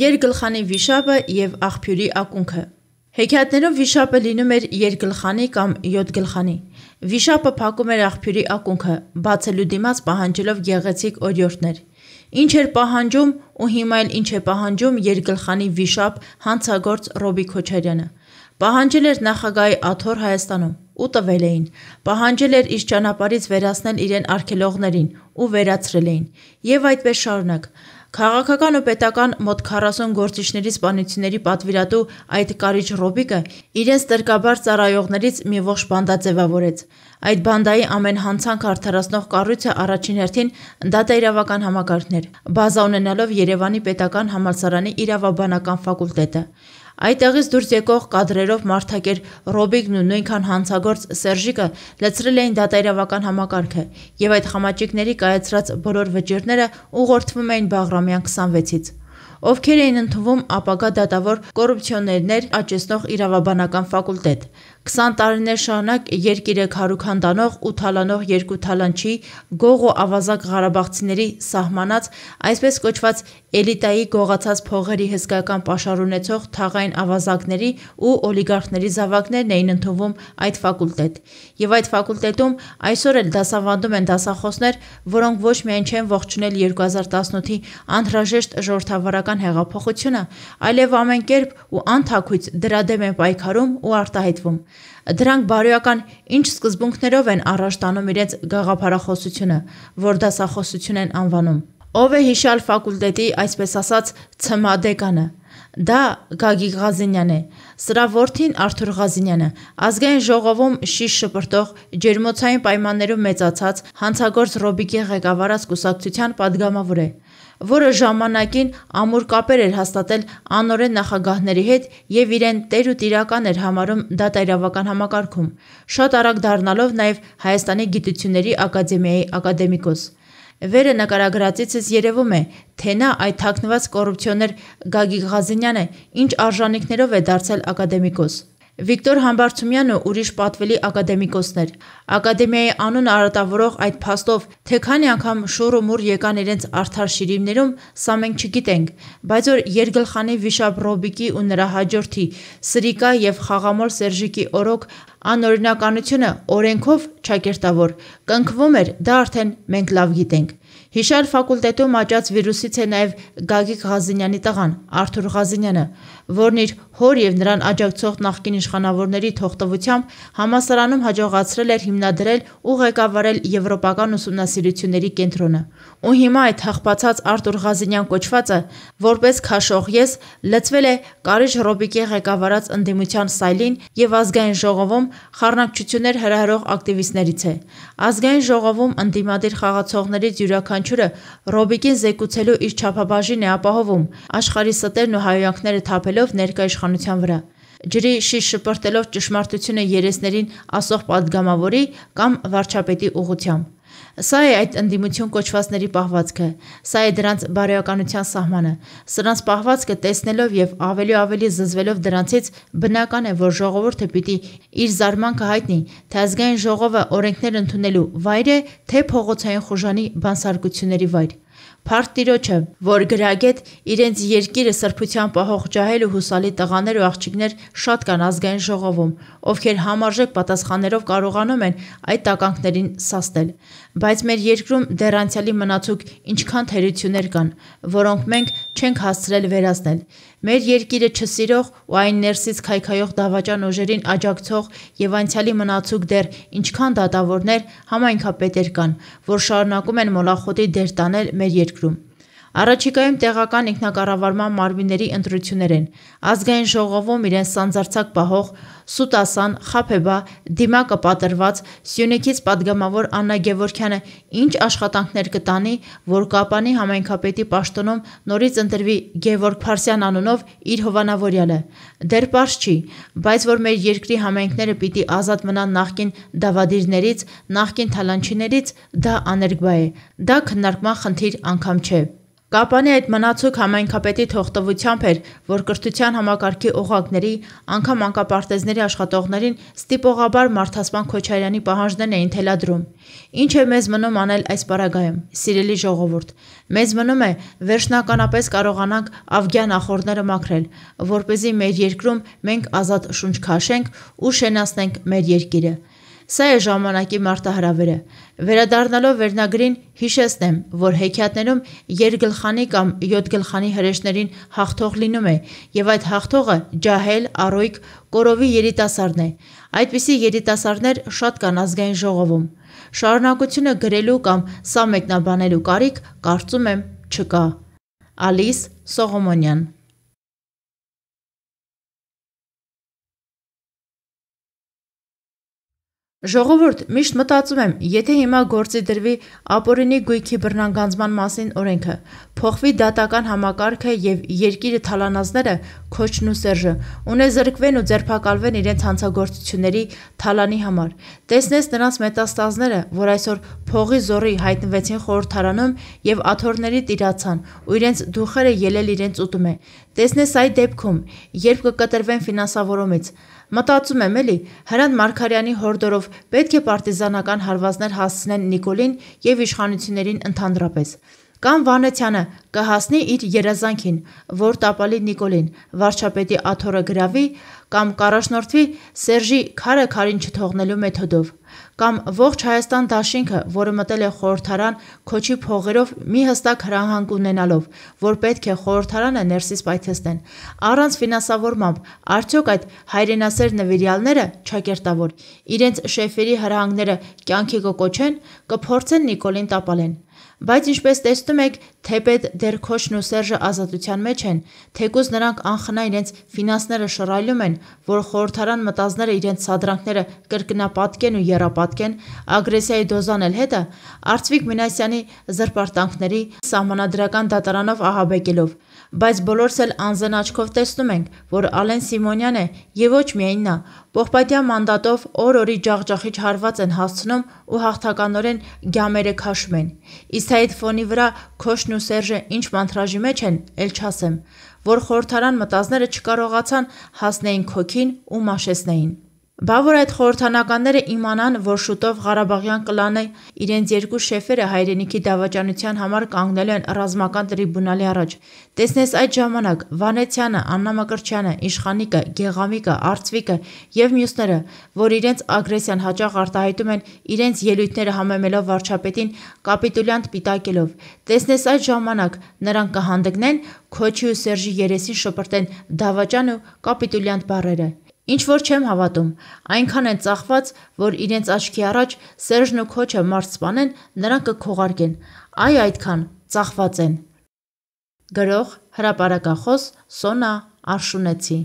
Երգլխանի վիշապը եւ աղբյուրի ակունքը։ Հեքիաթներով վիշապը լինում էր երգլխանի կամ յոթգլխանի։ Վիշապը փակում էր աղբյուրի ակունքը, բացելու դիմաց պահանջելով գեղեցիկ օրիորդներ։ Ինչ էր պահանջում ու հիմա էլ ինչ է պահանջում երգլխանի վիշապ հանցագործ Ռոբի Քոչարյանը։ Պահանջել էր նախագահի աթոռ Հայաստանում ու տվել էին։ Պահանջել էր իր ճանապարից վերացնել իրեն արկելողներին ու վերացրել էին։ Եվ այդպես շարունակ։ Քաղաքական ու պետական մոտ 40 գործիչների սպանությունների պատվիրատու այդ կարիչ Ռոբիկը իրենց տրկաբար ծառայողներից մի ողջ բանդա ձևավորեց։ Այդ բանդայի ամեն հանցանք արդարացնող կառույցը առաջին հերթին դատաիրավական համակարգներ, բազա ունենալով Երևանի պետական համալսարանի իրավաբանական ֆակուլտետը։ Այդտեղից դուրս եկող կադրերով Մարթակեր Ռոբիկն ու նույնքան հանցագործ Սերժիկը լցրել էին դատաիրավական համակարգը, եւ այդ խամաճիկների կայացրած բոլոր վճիռները ուղղորդվում էին Բաղրամյան 26-ից ովքեր էին ընդունվում ապագա դատավոր կոռուպցիոներներ աճեցնող իրավաբանական ֆակուլտետ։ 20 տարիներ շարունակ երկիր է քարուքան դանող ու թալանող երկու թալանչի, գող ու ավազակ Ղարաբաղցիների սահմանած, այսպես կոչված էլիտայի գողացած փողերի հսկական պաշար ունեցող թաղային ավազակների ու օլիգարխների զավակներն էին ընդունվում այդ ֆակուլտետ։ Եվ այդ ֆակուլտետում այսօր էլ դասավանդում են դասախոսներ, որոնք ոչ միայն չեն ողջունել 2018-ի անհրաժեշտ ժողովրդավարական հեղափոխությունը, այլև ամեն կերպ ու անթակույց դրա դեմ են պայքարում ու արտահայտվում։ Դրանք բարոյական ինչ սկզբունքներով են առաջ տանում իրենց գաղափարախոսությունը, որ դասախոսություն են անվանում։ Ով է հիշալ ֆակուլտետի, այսպես ասած, ցմադեկանը։ Դա Գագիկ Ղազինյանն է։ Սրա որդին Արթուր Ղազինյանը, ազգային ժողովում շիշ շպրտող, ջերմոցային պայմաններում մեծացած, հանցագործ Ռոբիկի ղեկավարած կուսակցության падգամավոր է որը ժամանակին ամուր կապեր էր հաստատել անորեն նախագահների հետ եւ իրեն տեր ու տիրական էր համարում դատաիրավական համակարգում, շատ արագ դառնալով նաեւ Հայաստանի գիտությունների ակադեմիայի ակադեմիկոս։ Վերը նկարագրածիցս երևում է, թե նա այդ թաքնված կոռուպցիոներ Գագիկ Ղազինյանը ինչ արժանինքներով է դարձել ակադեմիկոս։ Վիկտոր Համբարձումյանը ուրիշ պատվելի ակադեմիկոսներ։ Ակադեմիայի անուն արատավորող այդ փաստով, թե քանի անգամ շուռ ու մուռ եկան իրենց արդար շիրիմներում, սա մենք չգիտենք, բայց որ Երգլխանի Վիշապ Ռոբիկի ու նրա հաջորդի Սրիկա եւ Խաղամոլ Սերժիկի օրոք անօրինականությունը օրենքով չակերտավոր կնքվում էր, դա արդեն մենք լավ գիտենք։ Հիշար ֆակուլտետում աճած վիրուսից է նաև Գագիկ Ղազինյանի տղան Արթուր Ղազինյանը, որն իր հոր եւ նրան աջակցող նախկին իշխանավորների թողտվությամբ համասարանում հաջողացրել էր հիմնադրել ու ղեկավարել եվրոպական ուսումնասիրությունների կենտրոնը։ Ու հիմա այդ հաղպացած Արթուր Ղազինյան կոչվածը, որպես քաշող ես, լծվել է Կարիժ Ռոբիկի ղեկավարած ընդդիմության սայլին եւ ազգային ժողովում խառնակցություններ հրահրող ակտիվիստներից է։ Ազգային ժողովում ընդդիմադիր խաղացողներից յուրաքանչյուրը յուրաքանչյուրը Ռոբիկին զեկուցելու իր չափաբաժին է ապահովում, աշխարհի ստերն ու հայոյանքները թափելով ներկա իշխանության վրա։ Ջրի շիշ շպրտելով ճշմարտությունը երեսներին ասող падգամավորի կամ վարչապետի ուղությամբ Սա է այդ ընդդիմություն կոչվածների պահվածքը։ Սա է դրանց բարոյականության սահմանը։ Սրանց պահվածքը տեսնելով եւ ավելի ու ավելի զզվելով դրանցից բնական է, որ ժողովուրդը պիտի իր զարմանքը հայտնի, թե ազգային ժողովը օրենքներ ընդունելու վայր է, թե փողոցային խոժանի բանսարկությունների վայր։ Փարտ տիրոջը, որ գրագետ իրենց երկիրը սրբության պահող ջահել ու հուսալի տղաներ ու աղջիկներ շատ կան ազգային ժողովում, ովքեր համարժեք պատասխաններով կարողանում են այդ տականքներին սաստել։ Բայց մեր երկրում դեռ անցյալի մնացուկ ինչքան թերություններ կան, որոնք մենք չենք հասցրել վերացնել։ Մեր երկիրը չսիրող ու այն ներսից քայքայող դավաճան ուժերին աջակցող եւ անցյալի մնացուկ դեռ ինչքան դատավորներ համայնքապետեր կան, որ շարունակում են մոլախոտի դեր տանել մեր երկրում Spektrum Առաջիկայում տեղական ինքնակառավարման մարմինների ընտրություններ են։ Ազգային ժողովում իրենց սանձարձակ պահող Սուտասան Խափեբա դիմակը պատրված Սյունիքից падգամավոր Աննա Գևորքյանը ինչ աշխատանքներ կտանի, որ Կապանի համայնքապետի պաշտոնում նորից ընտրվի Գևորգ Փարսյան անունով իր հովանավորյալը։ Դեռ པարզ չի, բայց որ մեր երկրի համայնքները պիտի ազատ մնան նախկին դավադիրներից, նախկին թալանչիներից, դա աներկբա է։ Դա քննարկման խնդիր անգամ չէ։ Կապանի այդ մնացույք համայնքապետի թողտվությամբ էր, որ կրթության համակարգի օղակների, անգամ անկապարտեզների աշխատողներին ստիպողաբար Մարդասպան Քոչարյանի պահանջներն էին թելադրում։ Ինչ է մեզ մնում անել այս պարագայում, սիրելի ժողովուրդ։ Մեզ մնում է վերջնականապես կարողանանք ավգյա նախորդները մաքրել, որ เป զի մեր երկրում մենք ազատ շունչ քաշենք ու շենացնենք մեր երկիրը։ Սա է ժամանակի մարտահրավերը։ Վերադառնալով վերնագրին հիշեցնեմ, որ հեքիաթներում երգլխանի կամ յոթգլխանի հրեշներին հաղթող լինում է, եւ այդ հաղթողը ջահել, առույգ, կորովի երիտասարդն է։ Այդպիսի երիտասարդներ շատ կան ազգային ժողովում։ Շարունակությունը գրելու կամ սա մեկնաբանելու կարիք, կարծում եմ, չկա։ Ալիս Սողոմոնյան Ժողովուրդ, միշտ մտածում եմ, եթե հիմա գործի դրվի ապօրինի գույքի բռնագանձման մասին օրենքը, փոխվի դատական համակարգը եւ երկիրը թալանազները Քոչն ու Սերժը ունեզրկվեն ու ձերբակալվեն իրենց հանցագործությունների թալանի համար։ Տեսնես նրանց մետաստազները, որ այսօր փողի զորի հայտնվեցին խորհրդարանում եւ աթորների տիրացան ու իրենց դուխերը ելել իրենց ուտում է։ Տեսնես այդ դեպքում, երբ կկտրվեն ֆինանսավորումից, Մտածում եմ էլի, Հրանտ Մարգարյանի հորդորով պետք է պարտիզանական հարվածներ հասցնեն Նիկոլին եւ իշխանություններին ընդհանրապես։ Կամ Վանեցյանը կհասնի իր երազանքին, որ տապալի Նիկոլին, վարչապետի աթորը գրավի կամ կառաջնորդվի Սերժի քարը քարին չթողնելու մեթոդով։ Կամ ողջ Հայաստան դաշինքը, որը մտել է խորհրդարան քոչի փողերով մի հստակ հրահանգ ունենալով, որ պետք է խորհրդարանը ներսից պայթեցնեն։ Առանց ֆինանսավորմամբ արդյոք այդ հայրենասեր նվիրյալները չակերտավոր իրենց շեֆերի հրահանգները կյանքի կկոչեն, կփորձեն Նիկոլին տապալեն։ Բայց ինչպես տեսնում եք, թեպետ դեր Քոչն ու Սերժը ազատության մեջ են, թեկուզ նրանք անխնա իրենց ֆինանսները շռայլում են, որ խորհրդարան մտազները իրենց սադրանքները կրկնապատկեն ու եր հերապատկեն, ագրեսիայի դոզան էլ հետը, Արցվիկ Մինասյանի զրպարտանքների սահմանադրական դատարանով ահաբեկելով, բայց բոլորս էլ անզեն աչքով տեսնում ենք, որ Ալեն Սիմոնյան է եւ ոչ միայն նա, Պողպատյան մանդատով օր-օրի ջախջախիչ հարված են հասցնում ու հաղթականորեն գյամերը քաշում են։ Իսկ այդ ֆոնի վրա Քոշն ու Սերժը ինչ մանտրաժի մեջ են, ել չասեմ, որ խորհրդարան մտազները չկարողացան հասնեին քոքին ու մաշեցնեին։ Բա որ այդ խորհրդանականները իմանան, որ շուտով Ղարաբաղյան կլանը իրենց երկու շեֆերը հայրենիքի դավաճանության համար կանգնել են ռազմական տրիբունալի առաջ։ Տեսնես այդ ժամանակ Վանեցյանը, Աննա Մկրչյանը, Իշխանիկը, Գեղամիկը, Արծվիկը եւ մյուսները, որ իրենց ագրեսիան հաճախ արտահայտում են իրենց ելույթները համեմելով վարչապետին կապիտուլյանտ պիտակելով։ Տեսնես այդ ժամանակ նրանք կհանդգնեն Քոչի ու Սերժի երեսին շփրտեն դավաճան ու կապիտուլյանտ բառերը։ Ինչ որ չեմ հավատում, այնքան են ծախված, որ իրենց աչքի առաջ Սերժն ու Քոչը մարդ սպանեն, նրանք կքողարկեն։ Այ այդքան ծախված են։ Գրող հրապարակախոս Սոնա Արշունեցի